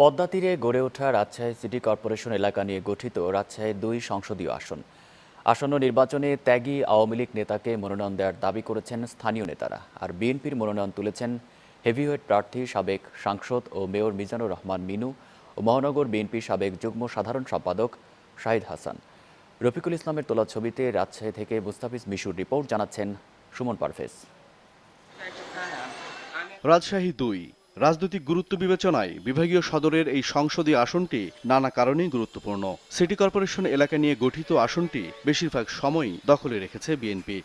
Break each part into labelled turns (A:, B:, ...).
A: পদ্মা তীরে গড়ে ওঠা রাজশাহী সিটি কর্পোরেশন এলাকা নিয়ে গঠিত রাজশাহীর দুই সংসদীয় আসন আসন্ন নির্বাচনে ত্যাগী আওয়ামী লীগ নেতাকে মনোনয়ন দেওয়ার দাবি করেছেন স্থানীয় নেতারা আর বিএনপির মনোনয়ন তুলেছেন হেভিওয়েট প্রার্থী সাবেক সাংসদ ও মেয়র মিজানুর রহমান মিনু ও মহানগর বিএনপি সাবেক যুগ্ম সাধারণ সম্পাদক শাহিদ হাসান রফিকুল ইসলামের তোলা ছবিতে রাজশাহী থেকে মুস্তাফিজ মিশুর রিপোর্ট জানাচ্ছেন সুমন পারভেজ রাজশাহী দুই রাজনৈতিক গুরুত্ব বিবেচনায়
B: বিভাগীয় সদরের এই সংসদীয় আসনটি নানা কারণেই গুরুত্বপূর্ণ সিটি কর্পোরেশন এলাকা নিয়ে গঠিত আসনটি বেশিরভাগ সময়ই দখলে রেখেছে বিএনপি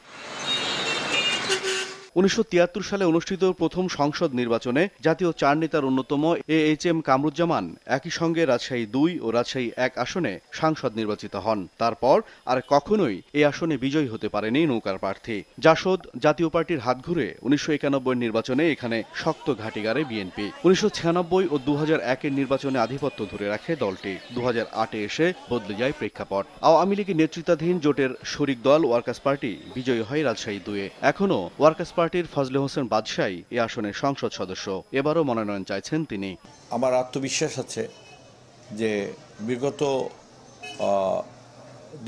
B: উনিশশো সালে অনুষ্ঠিত প্রথম সংসদ নির্বাচনে জাতীয় চার নেতার অন্যতম এ এইচ এম কামরুজ্জামান একই সঙ্গে রাজশাহী দুই ও রাজশাহী এক আসনে সাংসদ নির্বাচিত হন তারপর আর কখনোই এই আসনে বিজয়ী হতে পারেনি নৌকার প্রার্থী জাসদ জাতীয় পার্টির হাত ঘুরে উনিশশো নির্বাচনে এখানে শক্ত ঘাটি গাড়ে বিএনপি উনিশশো ও দু হাজার নির্বাচনে আধিপত্য ধরে রাখে দলটি দু হাজার এসে বদলে যায় প্রেক্ষাপট আওয়ামী লীগের নেতৃত্বাধীন জোটের শরিক দল ওয়ার্কার্স পার্টি বিজয়ী হয় রাজশাহী দুয়ে এখনও ওয়ার্কার্স পার্টির ফজলে হোসেন বাদশাই এ আসনের সংসদ সদস্য এবারও মনোনয়ন চাইছেন তিনি আমার আত্মবিশ্বাস আছে যে বিগত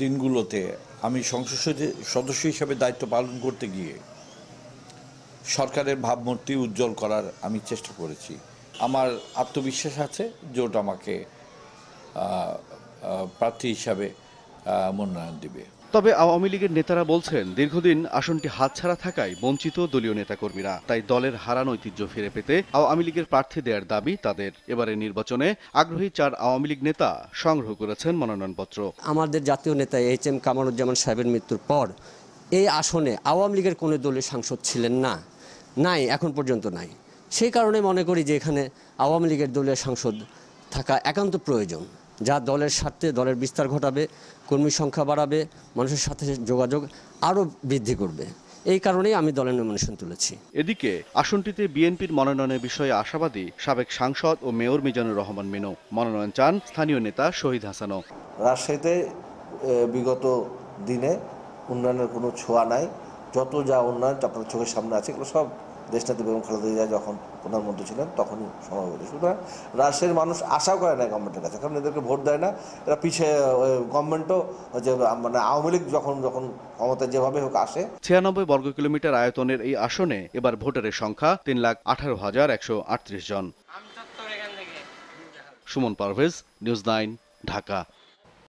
B: দিনগুলোতে আমি সংসদ সদস্য হিসাবে দায়িত্ব পালন করতে গিয়ে সরকারের ভাবমূর্তি উজ্জ্বল করার আমি চেষ্টা করেছি আমার আত্মবিশ্বাস আছে যে ওটা আমাকে প্রার্থী হিসাবে মনোনয়ন দিবে তবে আওয়ামী লীগের নেতারা বলছেন দীর্ঘদিন আসনটি হাতছাড়া থাকায় বঞ্চিত দলীয় নেতাকর্মীরা তাই দলের হারান ঐতিহ্য ফিরে পেতে আওয়ামী লীগের প্রার্থী দেওয়ার দাবি তাদের এবারে
C: নির্বাচনে আগ্রহী চার আওয়ামী লীগ নেতা সংগ্রহ করেছেন মনোনয়নপত্র আমাদের জাতীয় নেতা এইচ এম কামারুজ্জামান সাহেবের মৃত্যুর পর এই আসনে আওয়ামী লীগের কোনো দলের সাংসদ ছিলেন না নাই এখন পর্যন্ত নাই সেই কারণে মনে করি যে এখানে আওয়ামী লীগের দলীয় সাংসদ থাকা একান্ত প্রয়োজন যা দলের স্বার্থে দলের বিস্তার ঘটাবে কর্মী সংখ্যা বাড়াবে মানুষের সাথে যোগাযোগ আরও বৃদ্ধি করবে এই কারণেই আমি দলের নমিনেশন তুলেছি এদিকে আসনটিতে বিএনপির মনোনয়নের বিষয়ে আশাবাদী সাবেক সাংসদ ও মেয়র
B: মিজানুর রহমান মিনু মনোনয়ন চান স্থানীয় নেতা শহীদ হাসানও
D: রাজশাহীতে বিগত দিনে উন্নয়নের কোনো ছোঁয়া নাই যত যা উন্নয়ন আপনার চোখের সামনে আছে এগুলো সব দেশটাতে বেগম খালেদা জিয়া যখন প্রধানমন্ত্রী ছিলেন তখনই সময় সুতরাং রাজশাহীর মানুষ আশাও করে না গভর্নমেন্টের কাছে কারণ এদেরকে ভোট দেয় না এরা পিছিয়ে গভর্নমেন্টও যে মানে আওয়ামী লীগ যখন যখন ক্ষমতা যেভাবে হোক আসে
B: ছিয়ানব্বই বর্গ কিলোমিটার আয়তনের এই আসনে এবার ভোটারের সংখ্যা তিন লাখ আঠারো হাজার একশো আটত্রিশ জন সুমন পারভেজ নিউজ নাইন ঢাকা